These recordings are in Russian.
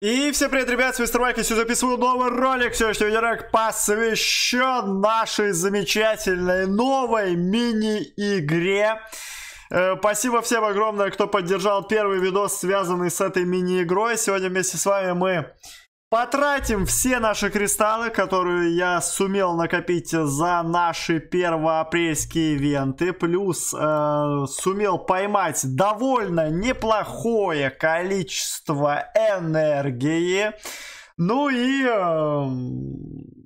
И всем привет, ребят, с Мистер Майк, я сегодня записываю новый ролик, сегодняшний ролик посвящен нашей замечательной новой мини-игре. Э, спасибо всем огромное, кто поддержал первый видос, связанный с этой мини-игрой. Сегодня вместе с вами мы Потратим все наши кристаллы, которые я сумел накопить за наши первоапрельские ивенты. Плюс э, сумел поймать довольно неплохое количество энергии. Ну и... Э,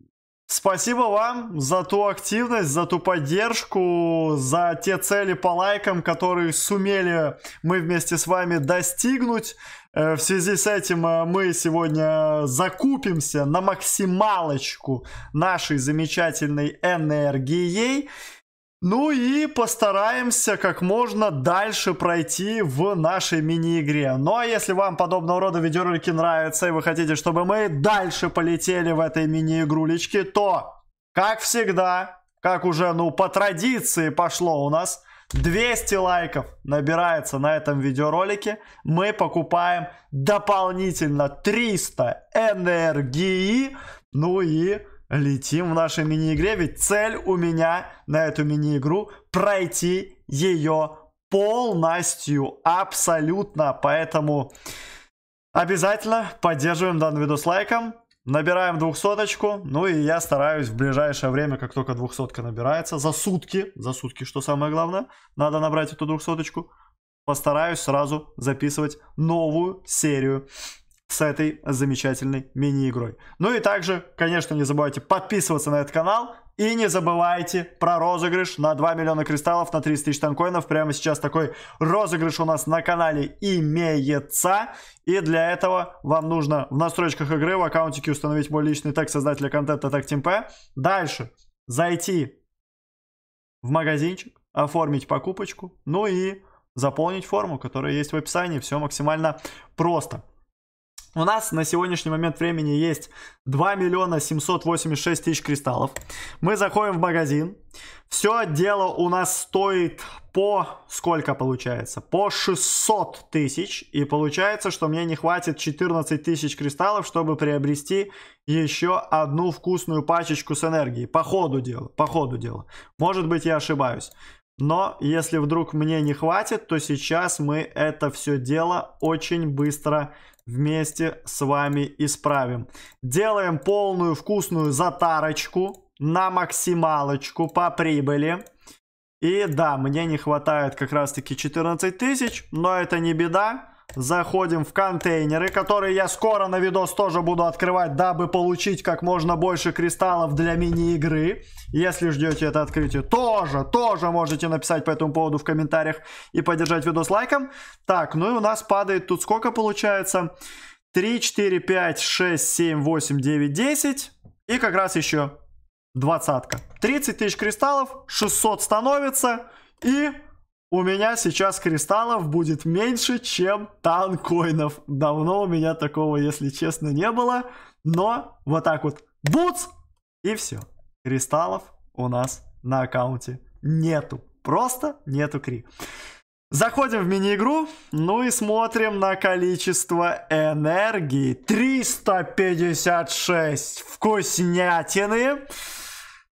Спасибо вам за ту активность, за ту поддержку, за те цели по лайкам, которые сумели мы вместе с вами достигнуть. Э, в связи с этим э, мы сегодня закупимся на максималочку нашей замечательной энергией. Ну и постараемся как можно дальше пройти в нашей мини-игре. Ну а если вам подобного рода видеоролики нравятся и вы хотите, чтобы мы дальше полетели в этой мини-игрулечке, то, как всегда, как уже, ну, по традиции пошло у нас, 200 лайков набирается на этом видеоролике, мы покупаем дополнительно 300 энергии, ну и летим в нашей мини-игре, ведь цель у меня на эту мини-игру пройти ее полностью, абсолютно, поэтому обязательно поддерживаем данный видос лайком, набираем двухсоточку, ну и я стараюсь в ближайшее время, как только двухсотка набирается, за сутки, за сутки, что самое главное, надо набрать эту двухсоточку, постараюсь сразу записывать новую серию с этой замечательной мини-игрой. Ну и также, конечно, не забывайте подписываться на этот канал, и не забывайте про розыгрыш на 2 миллиона кристаллов на 30 тысяч танкоинов. Прямо сейчас такой розыгрыш у нас на канале имеется. И для этого вам нужно в настройках игры в аккаунтике установить мой личный тег создателя контента TagTeamP. Дальше зайти в магазинчик, оформить покупочку, ну и заполнить форму, которая есть в описании. Все максимально просто. У нас на сегодняшний момент времени есть 2 миллиона 786 тысяч кристаллов. Мы заходим в магазин. Все дело у нас стоит по сколько получается? По 600 тысяч. И получается, что мне не хватит 14 тысяч кристаллов, чтобы приобрести еще одну вкусную пачечку с энергией. По ходу дела, по ходу дела. Может быть я ошибаюсь. Но если вдруг мне не хватит, то сейчас мы это все дело очень быстро вместе с вами исправим. Делаем полную вкусную затарочку на максималочку по прибыли. И да, мне не хватает как раз таки 14 тысяч, но это не беда. Заходим в контейнеры, которые я скоро на видос тоже буду открывать, дабы получить как можно больше кристаллов для мини-игры. Если ждете это открытие, тоже, тоже можете написать по этому поводу в комментариях и поддержать видос лайком. Так, ну и у нас падает тут сколько получается? 3, 4, 5, 6, 7, 8, 9, 10. И как раз еще двадцатка. 30 тысяч кристаллов, 600 становится и у меня сейчас кристаллов будет меньше, чем танкоинов. Давно у меня такого, если честно, не было. Но вот так вот, буц, и все. Кристаллов у нас на аккаунте нету. Просто нету кри. Заходим в мини-игру, ну и смотрим на количество энергии. 356 вкуснятины.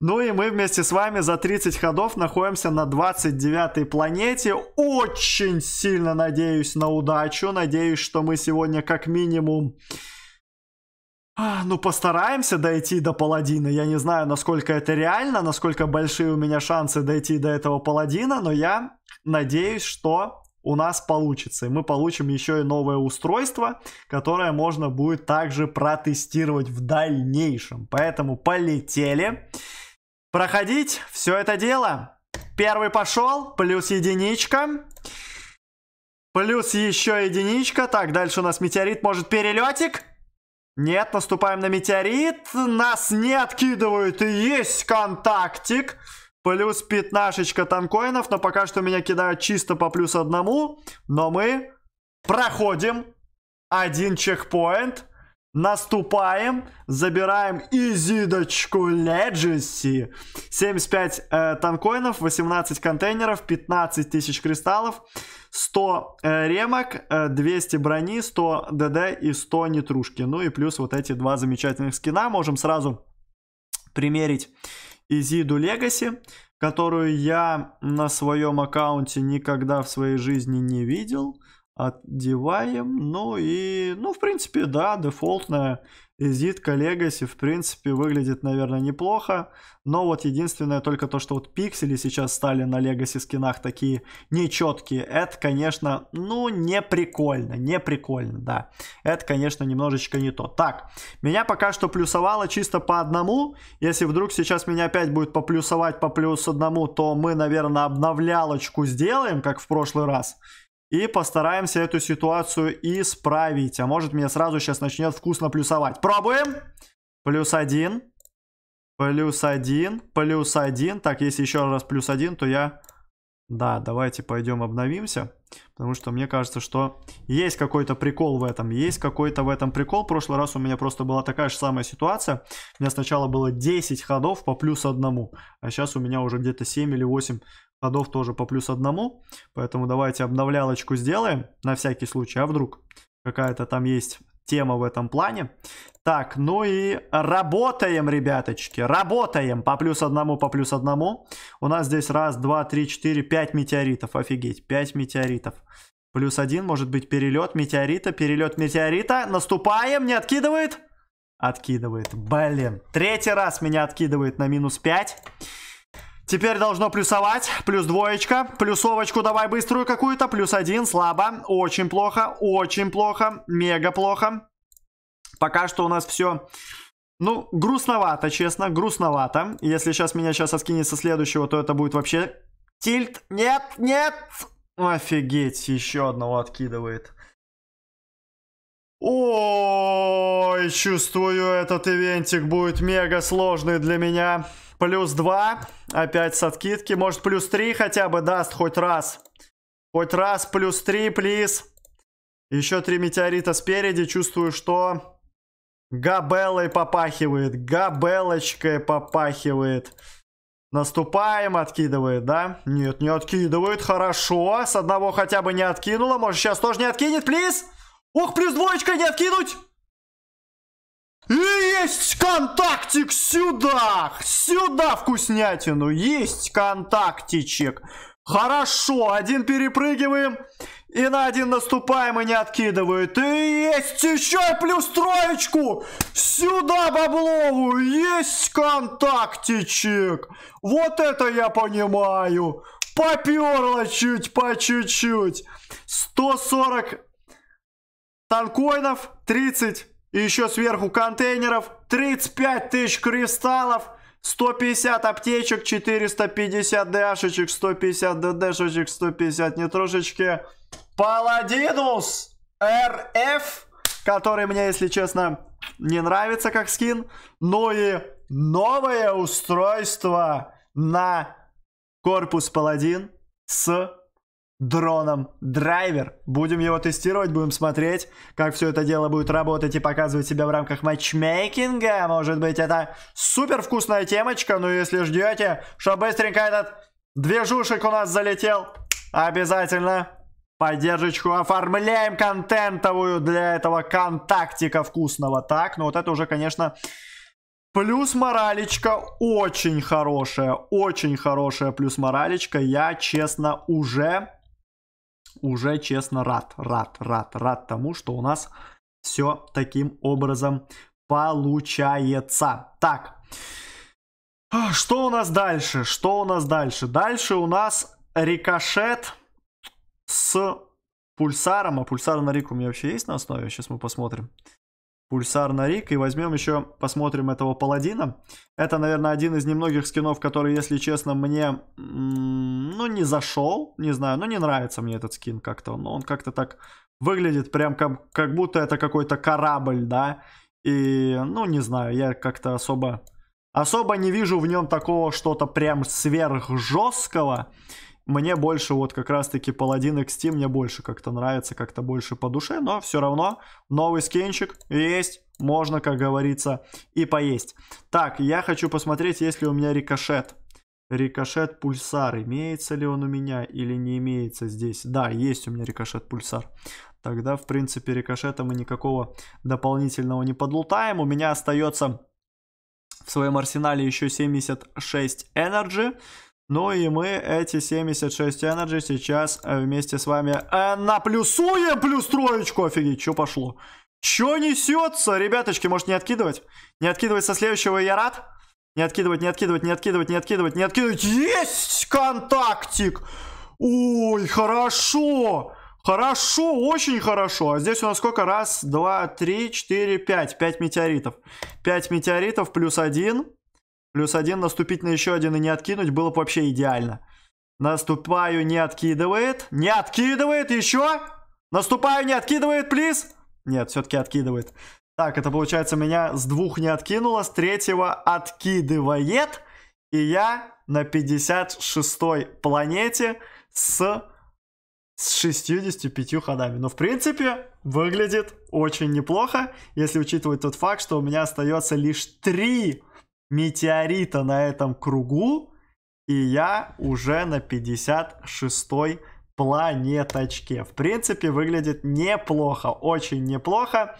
Ну и мы вместе с вами за 30 ходов находимся на 29-й планете. Очень сильно надеюсь на удачу. Надеюсь, что мы сегодня как минимум... А, ну, постараемся дойти до паладина. Я не знаю, насколько это реально, насколько большие у меня шансы дойти до этого паладина, но я надеюсь, что у нас получится. И мы получим еще и новое устройство, которое можно будет также протестировать в дальнейшем. Поэтому полетели. Полетели проходить все это дело. Первый пошел, плюс единичка. Плюс еще единичка. Так, дальше у нас метеорит, может перелетик? Нет, наступаем на метеорит. Нас не откидывают, и есть контактик. Плюс пятнашечка танкоинов, но пока что меня кидают чисто по плюс одному. Но мы проходим один чекпоинт. Наступаем, забираем изидочку Леджиси. 75 э, танкоинов, 18 контейнеров, 15 тысяч кристаллов, 100 э, ремок, э, 200 брони, 100 ДД и 100 нетрушки. Ну и плюс вот эти два замечательных скина. Можем сразу примерить Изиду Легаси, которую я на своем аккаунте никогда в своей жизни не видел отдеваем. Ну и, ну, в принципе, да, дефолтная изитка Legacy, в принципе, выглядит, наверное, неплохо. Но вот единственное только то, что вот пиксели сейчас стали на Legacy скинах такие нечеткие. Это, конечно, ну, не прикольно, не прикольно, да. Это, конечно, немножечко не то. Так, меня пока что плюсовало чисто по одному. Если вдруг сейчас меня опять будет поплюсовать по плюс одному, то мы, наверное, обновлялочку сделаем, как в прошлый раз. И постараемся эту ситуацию исправить. А может меня сразу сейчас начнет вкусно плюсовать. Пробуем. Плюс один. Плюс один. Плюс один. Так, если еще раз плюс один, то я... Да, давайте пойдем обновимся. Потому что мне кажется, что есть какой-то прикол в этом. Есть какой-то в этом прикол. В прошлый раз у меня просто была такая же самая ситуация. У меня сначала было 10 ходов по плюс одному. А сейчас у меня уже где-то 7 или 8 ходов тоже по плюс одному. Поэтому давайте обновлялочку сделаем на всякий случай, а вдруг какая-то там есть тема в этом плане. Так, ну и работаем, ребяточки, работаем по плюс одному, по плюс одному. У нас здесь раз, два, три, четыре, пять метеоритов, офигеть, пять метеоритов. Плюс один, может быть, перелет метеорита, перелет метеорита, наступаем, не откидывает? Откидывает, блин, третий раз меня откидывает на минус пять. Теперь должно плюсовать. Плюс двоечка. Плюсовочку давай быструю какую-то. Плюс один. Слабо. Очень плохо. Очень плохо. Мега плохо. Пока что у нас все... Ну, грустновато, честно. Грустновато. Если сейчас меня сейчас откинет со следующего, то это будет вообще... Тильт. Нет, нет. Офигеть. Еще одного откидывает. Ой, чувствую, этот ивентик будет мега сложный для меня. Плюс 2. Опять с откидки. Может, плюс 3 хотя бы даст хоть раз. Хоть раз плюс 3, плиз. Еще 3 метеорита спереди. Чувствую, что... Габеллой попахивает. Габелочкой попахивает. Наступаем, откидывает, да? Нет, не откидывает. Хорошо. С одного хотя бы не откинула. Может, сейчас тоже не откинет, плиз? Ох, плюс двоечка не откинуть! Есть контактик сюда! Сюда вкуснятину! Есть контактичек! Хорошо, один перепрыгиваем и на один наступаем и не откидывают. И есть еще и плюс троечку! Сюда баблову! Есть контактичек! Вот это я понимаю! Поперло чуть по чуть-чуть! 140 танкоинов, 30 и еще сверху контейнеров. 35 тысяч кристаллов. 150 аптечек, 450 дэшечек, 150 ДДшечек, 150 нетрошечки. Паладинус РФ, который мне, если честно, не нравится как скин. Ну и новое устройство на корпус Паладин с дроном драйвер. Будем его тестировать, будем смотреть, как все это дело будет работать и показывать себя в рамках матчмейкинга. Может быть, это супер вкусная темочка, но если ждете, что быстренько этот движушек у нас залетел, обязательно поддержечку оформляем контентовую для этого контактика вкусного. Так, ну вот это уже, конечно... Плюс моралечка очень хорошая, очень хорошая плюс моралечка. Я, честно, уже уже, честно, рад, рад, рад, рад тому, что у нас все таким образом получается. Так, а, что у нас дальше? Что у нас дальше? Дальше у нас рикошет с пульсаром. А пульсар на рик у меня вообще есть на основе? Сейчас мы посмотрим. Пульсар на рик. И возьмем еще, посмотрим этого паладина. Это, наверное, один из немногих скинов, который, если честно, мне ну, не зашел, не знаю, ну, не нравится мне этот скин как-то. но он как-то так выглядит прям как, как будто это какой-то корабль, да. И, ну, не знаю, я как-то особо... Особо не вижу в нем такого что-то прям сверхжесткого. Мне больше вот как раз-таки Паладин XT мне больше как-то нравится, как-то больше по душе, но все равно новый скинчик есть, можно, как говорится, и поесть. Так, я хочу посмотреть, есть ли у меня рикошет. Рикошет пульсар. Имеется ли он у меня или не имеется здесь? Да, есть у меня рикошет пульсар. Тогда, в принципе, рикошета мы никакого дополнительного не подлутаем. У меня остается в своем арсенале еще 76 энерджи. Ну и мы эти 76 энерджи сейчас э, вместе с вами э, наплюсуем плюс троечку. Офигеть, что пошло? Что несется, ребяточки? Может не откидывать? Не откидывать со следующего, я рад. Не откидывать, не откидывать, не откидывать, не откидывать, не откидывать. Есть контактик! Ой, хорошо! Хорошо, очень хорошо. А здесь у нас сколько? Раз, два, три, четыре, пять. Пять метеоритов. Пять метеоритов плюс один. Плюс один. Наступить на еще один и не откинуть было бы вообще идеально. Наступаю, не откидывает. Не откидывает еще. Наступаю, не откидывает, плиз. Нет, все-таки откидывает. Так, это получается меня с двух не откинуло, с третьего откидывает. И я на 56-й планете с, с 65 ходами. Но в принципе выглядит очень неплохо, если учитывать тот факт, что у меня остается лишь 3 метеорита на этом кругу. И я уже на 56-й планеточке. В принципе выглядит неплохо, очень неплохо.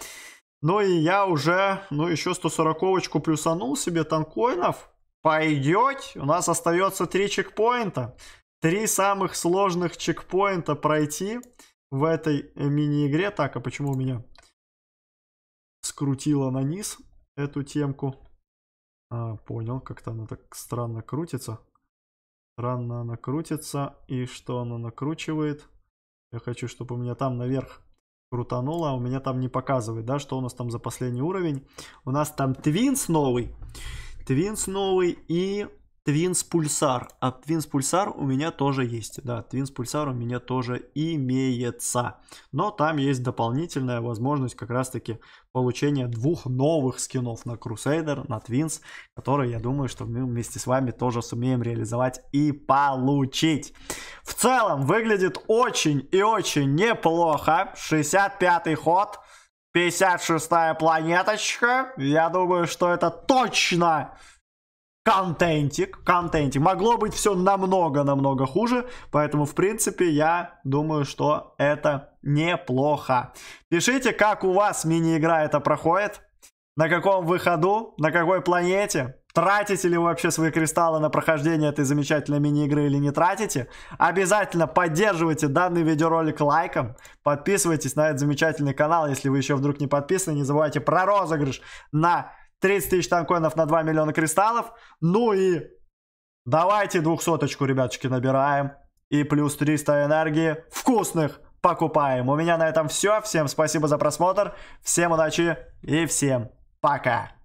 Ну и я уже, ну еще 140-очку плюсанул себе танкоинов. Пойдет, у нас остается 3 чекпоинта. Три самых сложных чекпоинта пройти в этой э, мини-игре. Так, а почему у меня скрутило на низ эту темку? А, понял, как-то она так странно крутится. Странно она крутится. И что она накручивает? Я хочу, чтобы у меня там наверх крутануло, а у меня там не показывает, да, что у нас там за последний уровень. У нас там Твинс новый, Твинс новый и Твинс пульсар, А Твинс пульсар у меня тоже есть. Да, Твинс пульсар у меня тоже имеется. Но там есть дополнительная возможность как раз-таки получения двух новых скинов на Крусейдер на Твинс, которые, я думаю, что мы вместе с вами тоже сумеем реализовать и получить. В целом, выглядит очень и очень неплохо. 65-й ход. 56-я планеточка. Я думаю, что это точно контентик, контентик. Могло быть все намного-намного хуже, поэтому, в принципе, я думаю, что это неплохо. Пишите, как у вас мини-игра это проходит, на каком выходу, на какой планете, Тратите ли вы вообще свои кристаллы на прохождение этой замечательной мини-игры или не тратите? Обязательно поддерживайте данный видеоролик лайком. Подписывайтесь на этот замечательный канал, если вы еще вдруг не подписаны. Не забывайте про розыгрыш на 30 тысяч танкоинов на 2 миллиона кристаллов. Ну и давайте двухсоточку, ребяточки, набираем. И плюс 300 энергии вкусных покупаем. У меня на этом все. Всем спасибо за просмотр. Всем удачи и всем пока.